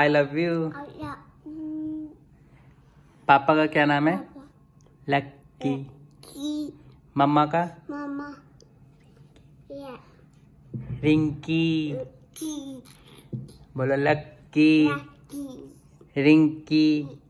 I love you पापा का क्या नाम है लक्की मम्मा का मम्मा रिंकी बोलो लक्की रिंकी